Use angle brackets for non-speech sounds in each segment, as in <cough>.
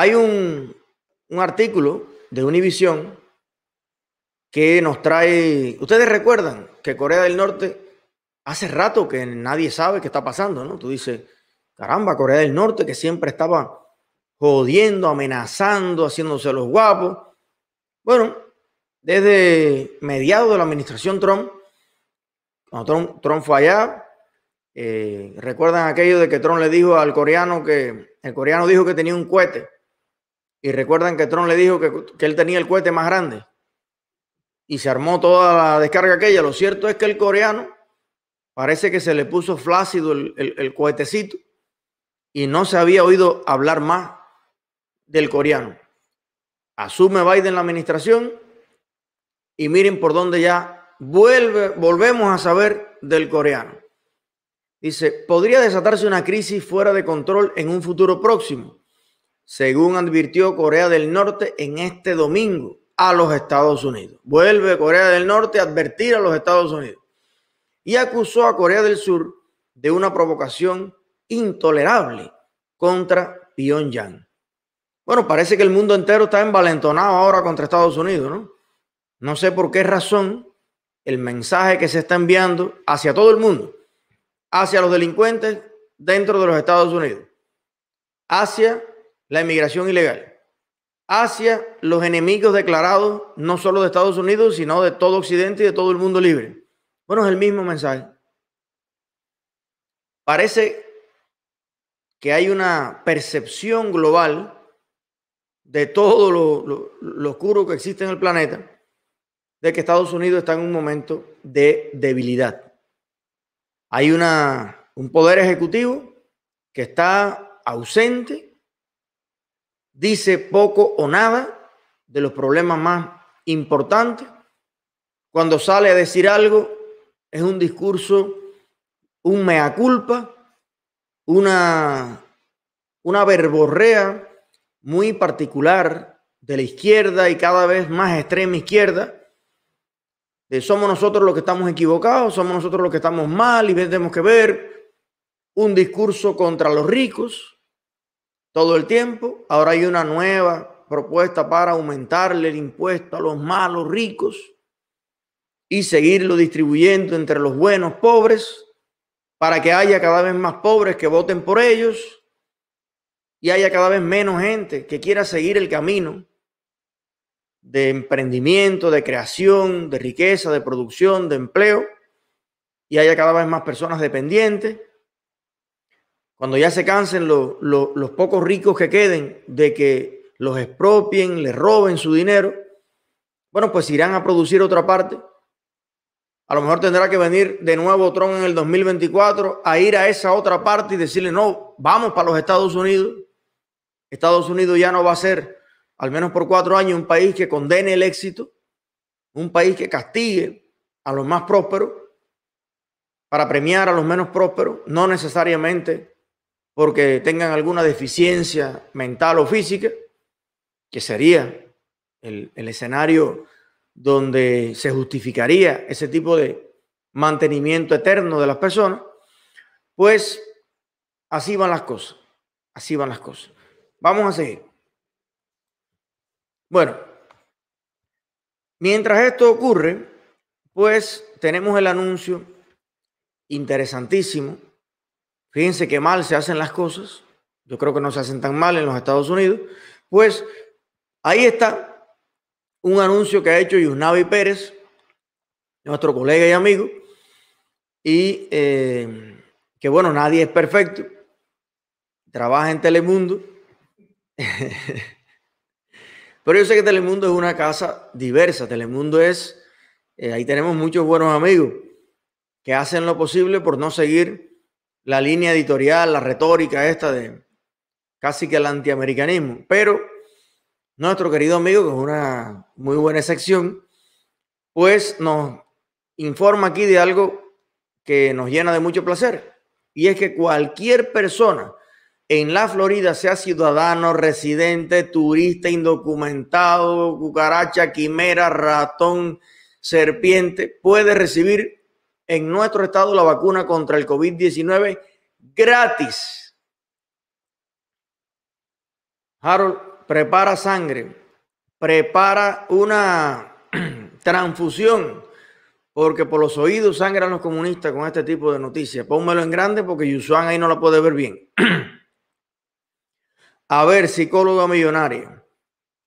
Hay un, artículo de Univisión que nos trae. Ustedes recuerdan que Corea del Norte hace rato que nadie sabe qué está pasando, ¿no? Tú dices, caramba, Corea del Norte que siempre estaba jodiendo, amenazando, haciéndose los guapos. Bueno, desde mediados de la administración Trump, cuando Trump, Trump fue allá, eh, recuerdan aquello de que Trump le dijo al coreano que el coreano dijo que tenía un cohete y recuerdan que Trump le dijo que, él tenía el cohete más grande y se armó toda la descarga aquella. Lo cierto es que el coreano parece que se le puso flácido el, cohetecito y no se había oído hablar más del coreano. Asume Biden la administración y miren por dónde ya vuelve, volvemos a saber del coreano. Dice, podría desatarse una crisis fuera de control en un futuro próximo según advirtió Corea del Norte en este domingo a los Estados Unidos. Vuelve Corea del Norte a advertir a los Estados Unidos y acusó a Corea del Sur de una provocación intolerable contra Pyongyang. Bueno, parece que el mundo entero está envalentonado ahora contra Estados Unidos, ¿no? No sé por qué razón el mensaje que se está enviando hacia todo el mundo, hacia los delincuentes dentro de los Estados Unidos, hacia la inmigración ilegal hacia los enemigos declarados, no solo de Estados Unidos, sino de todo Occidente y de todo el mundo libre. Bueno, es el mismo mensaje. Parece que hay una percepción global de todo lo, oscuro que existe en el planeta, de que Estados Unidos está en un momento de debilidad. Hay una, un poder ejecutivo que está ausente dice poco o nada de los problemas más importantes. Cuando sale a decir algo, es un discurso, un mea culpa, una, una verborrea muy particular de la izquierda y cada vez más extrema izquierda, somos nosotros los que estamos equivocados, somos nosotros los que estamos mal y tenemos que ver un discurso contra los ricos, todo el tiempo. Ahora hay una nueva propuesta para aumentarle el impuesto a los malos ricos y seguirlo distribuyendo entre los buenos pobres para que haya cada vez más pobres que voten por ellos y haya cada vez menos gente que quiera seguir el camino de emprendimiento, de creación, de riqueza, de producción, de empleo, y haya cada vez más personas dependientes cuando ya se cansen los pocos ricos que queden de que los expropien, les roben su dinero, bueno, pues irán a producir otra parte. A lo mejor tendrá que venir de nuevo Trump en el 2024 a ir a esa otra parte y decirle, no, vamos para los Estados Unidos. Estados Unidos ya no va a ser, al menos por cuatro años, un país que condene el éxito, un país que castigue a los más prósperos para premiar a los menos prósperos, no necesariamente porque tengan alguna deficiencia mental o física, que sería el, escenario donde se justificaría ese tipo de mantenimiento eterno de las personas, pues así van las cosas, así van las cosas. Vamos a seguir. Bueno, mientras esto ocurre, pues tenemos el anuncio interesantísimo Fíjense qué mal se hacen las cosas. Yo creo que no se hacen tan mal en los Estados Unidos. Pues ahí está un anuncio que ha hecho Yusnavi Pérez, nuestro colega y amigo. Y eh, que bueno, nadie es perfecto. Trabaja en Telemundo. <laughs> Pero yo sé que Telemundo es una casa diversa. Telemundo es, eh, ahí tenemos muchos buenos amigos que hacen lo posible por no seguir la línea editorial, la retórica esta de casi que el antiamericanismo. Pero nuestro querido amigo, que es una muy buena sección, pues nos informa aquí de algo que nos llena de mucho placer. Y es que cualquier persona en la Florida, sea ciudadano, residente, turista, indocumentado, cucaracha, quimera, ratón, serpiente, puede recibir en nuestro estado la vacuna contra el COVID-19 gratis. Harold, prepara sangre, prepara una <clears throat> transfusión, porque por los oídos sangran los comunistas con este tipo de noticias. Pónmelo en grande porque Yusuan ahí no la puede ver bien. <clears throat> A ver, psicólogo millonario,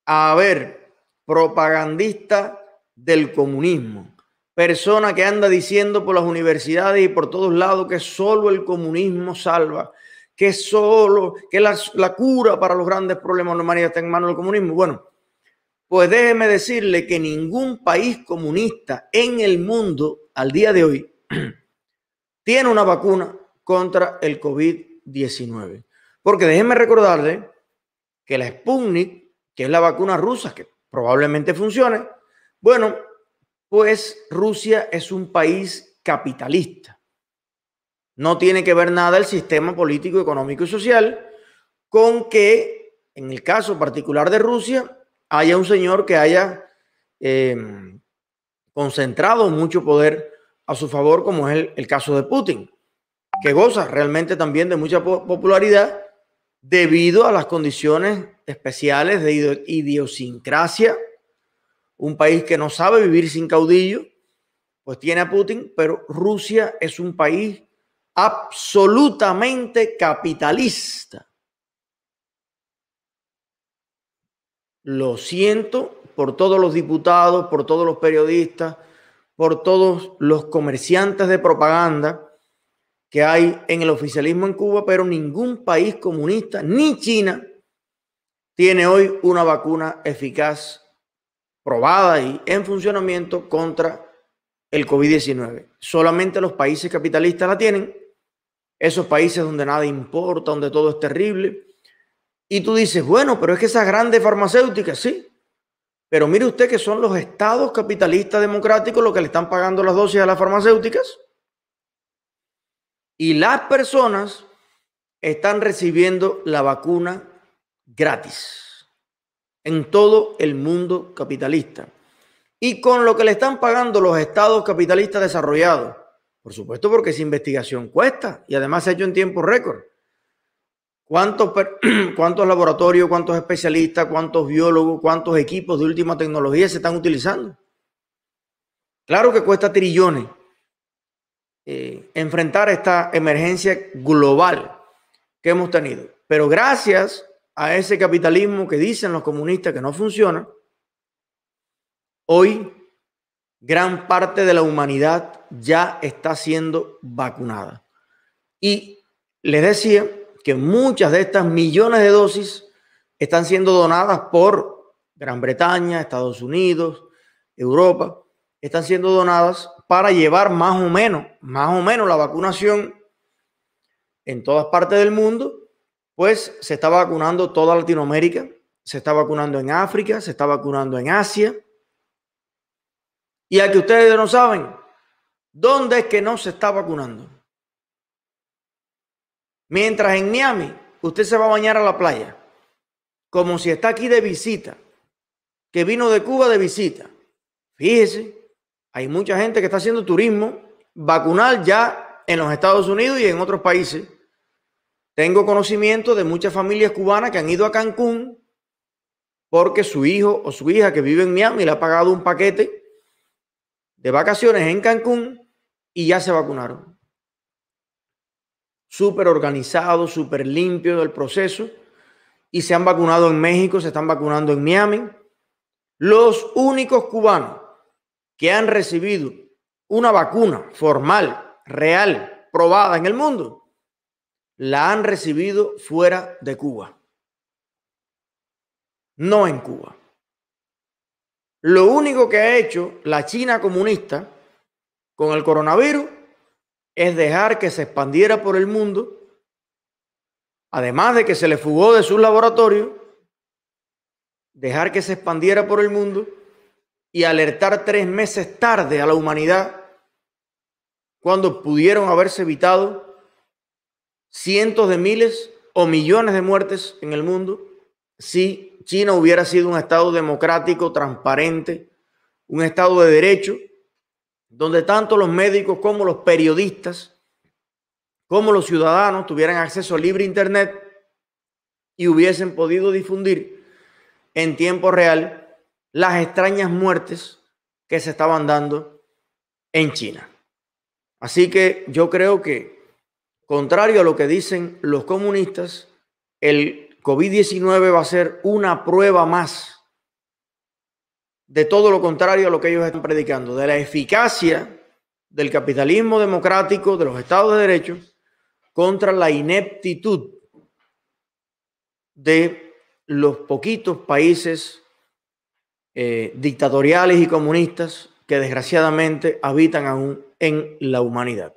A ver, propagandista del comunismo persona que anda diciendo por las universidades y por todos lados que solo el comunismo salva, que solo, que la, cura para los grandes problemas de humanidad está en manos del comunismo. Bueno, pues déjeme decirle que ningún país comunista en el mundo al día de hoy <clears throat> tiene una vacuna contra el COVID-19. Porque déjeme recordarle que la Sputnik, que es la vacuna rusa que probablemente funcione, bueno, pues Rusia es un país capitalista. No tiene que ver nada el sistema político, económico y social con que, en el caso particular de Rusia, haya un señor que haya eh, concentrado mucho poder a su favor, como es el, el caso de Putin, que goza realmente también de mucha popularidad debido a las condiciones especiales de idiosincrasia un país que no sabe vivir sin caudillo, pues tiene a Putin, pero Rusia es un país absolutamente capitalista. Lo siento por todos los diputados, por todos los periodistas, por todos los comerciantes de propaganda que hay en el oficialismo en Cuba, pero ningún país comunista, ni China, tiene hoy una vacuna eficaz probada y en funcionamiento contra el COVID-19. Solamente los países capitalistas la tienen, esos países donde nada importa, donde todo es terrible. Y tú dices, bueno, pero es que esas grandes farmacéuticas, sí. Pero mire usted que son los estados capitalistas democráticos los que le están pagando las dosis a las farmacéuticas. Y las personas están recibiendo la vacuna gratis en todo el mundo capitalista. Y con lo que le están pagando los estados capitalistas desarrollados. Por supuesto, porque esa investigación cuesta y además se ha hecho en tiempo récord. ¿Cuántos, <clears throat> ¿Cuántos laboratorios, cuántos especialistas, cuántos biólogos, cuántos equipos de última tecnología se están utilizando? Claro que cuesta trillones eh, enfrentar esta emergencia global que hemos tenido. Pero gracias a ese capitalismo que dicen los comunistas que no funciona, hoy gran parte de la humanidad ya está siendo vacunada. Y les decía que muchas de estas millones de dosis están siendo donadas por Gran Bretaña, Estados Unidos, Europa, están siendo donadas para llevar más o menos, más o menos la vacunación en todas partes del mundo pues se está vacunando toda Latinoamérica, se está vacunando en África, se está vacunando en Asia. Y a que ustedes no saben, ¿dónde es que no se está vacunando? Mientras en Miami usted se va a bañar a la playa, como si está aquí de visita, que vino de Cuba de visita. Fíjese, hay mucha gente que está haciendo turismo vacunar ya en los Estados Unidos y en otros países tengo conocimiento de muchas familias cubanas que han ido a Cancún porque su hijo o su hija que vive en Miami le ha pagado un paquete de vacaciones en Cancún y ya se vacunaron. Súper organizado, súper limpio del proceso. Y se han vacunado en México, se están vacunando en Miami. Los únicos cubanos que han recibido una vacuna formal, real, probada en el mundo, la han recibido fuera de Cuba, no en Cuba. Lo único que ha hecho la China comunista con el coronavirus es dejar que se expandiera por el mundo, además de que se le fugó de su laboratorio dejar que se expandiera por el mundo y alertar tres meses tarde a la humanidad cuando pudieron haberse evitado cientos de miles o millones de muertes en el mundo si China hubiera sido un Estado democrático, transparente, un Estado de derecho, donde tanto los médicos como los periodistas, como los ciudadanos tuvieran acceso a libre Internet y hubiesen podido difundir en tiempo real las extrañas muertes que se estaban dando en China. Así que yo creo que Contrario a lo que dicen los comunistas, el COVID-19 va a ser una prueba más de todo lo contrario a lo que ellos están predicando, de la eficacia del capitalismo democrático, de los estados de derecho, contra la ineptitud de los poquitos países eh, dictatoriales y comunistas que desgraciadamente habitan aún en la humanidad.